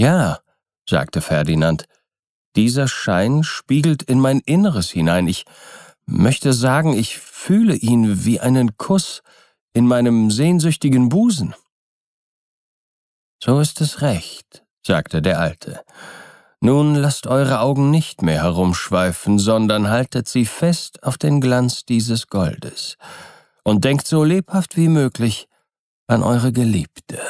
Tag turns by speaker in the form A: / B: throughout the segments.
A: Ja, sagte Ferdinand, dieser Schein spiegelt in mein Inneres hinein. Ich möchte sagen, ich fühle ihn wie einen Kuss in meinem sehnsüchtigen Busen. So ist es recht, sagte der Alte. Nun lasst eure Augen nicht mehr herumschweifen, sondern haltet sie fest auf den Glanz dieses Goldes und denkt so lebhaft wie möglich an eure Geliebte.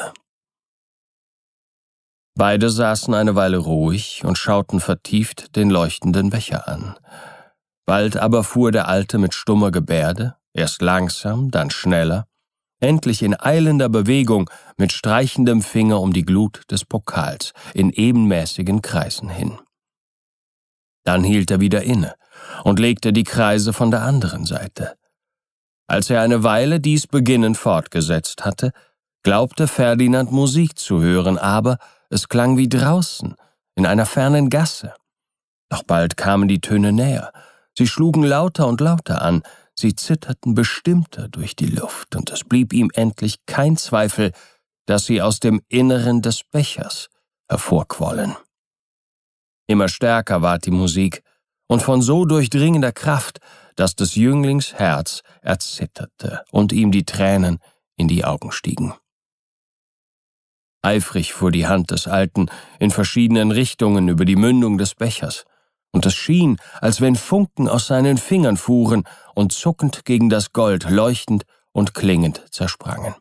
A: Beide saßen eine Weile ruhig und schauten vertieft den leuchtenden Becher an. Bald aber fuhr der Alte mit stummer Gebärde, erst langsam, dann schneller, endlich in eilender Bewegung mit streichendem Finger um die Glut des Pokals in ebenmäßigen Kreisen hin. Dann hielt er wieder inne und legte die Kreise von der anderen Seite. Als er eine Weile dies Beginnen fortgesetzt hatte, glaubte Ferdinand Musik zu hören, aber es klang wie draußen, in einer fernen Gasse. Doch bald kamen die Töne näher. Sie schlugen lauter und lauter an. Sie zitterten bestimmter durch die Luft, und es blieb ihm endlich kein Zweifel, dass sie aus dem Inneren des Bechers hervorquollen. Immer stärker ward die Musik und von so durchdringender Kraft, dass des Jünglings Herz erzitterte und ihm die Tränen in die Augen stiegen. Eifrig fuhr die Hand des Alten in verschiedenen Richtungen über die Mündung des Bechers, und es schien, als wenn Funken aus seinen Fingern fuhren und zuckend gegen das Gold leuchtend und klingend zersprangen.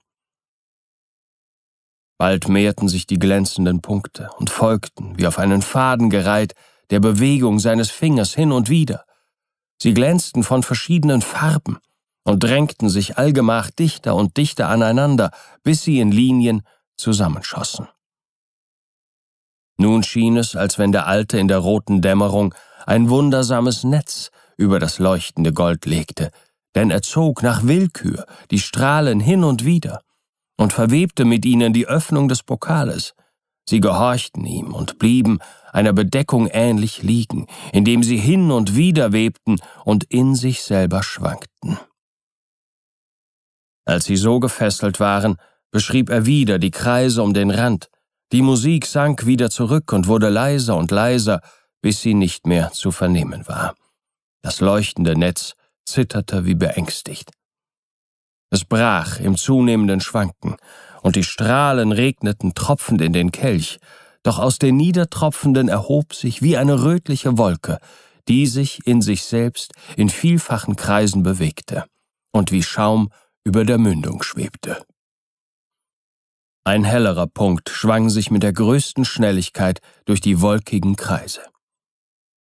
A: Bald mehrten sich die glänzenden Punkte und folgten, wie auf einen Faden gereiht, der Bewegung seines Fingers hin und wieder. Sie glänzten von verschiedenen Farben und drängten sich allgemach dichter und dichter aneinander, bis sie in Linien zusammenschossen. Nun schien es, als wenn der Alte in der roten Dämmerung ein wundersames Netz über das leuchtende Gold legte, denn er zog nach Willkür die Strahlen hin und wieder und verwebte mit ihnen die Öffnung des Pokales. Sie gehorchten ihm und blieben einer Bedeckung ähnlich liegen, indem sie hin und wieder webten und in sich selber schwankten. Als sie so gefesselt waren, beschrieb er wieder die Kreise um den Rand. Die Musik sank wieder zurück und wurde leiser und leiser, bis sie nicht mehr zu vernehmen war. Das leuchtende Netz zitterte wie beängstigt. Es brach im zunehmenden Schwanken, und die Strahlen regneten tropfend in den Kelch, doch aus den Niedertropfenden erhob sich wie eine rötliche Wolke, die sich in sich selbst in vielfachen Kreisen bewegte und wie Schaum über der Mündung schwebte. Ein hellerer Punkt schwang sich mit der größten Schnelligkeit durch die wolkigen Kreise.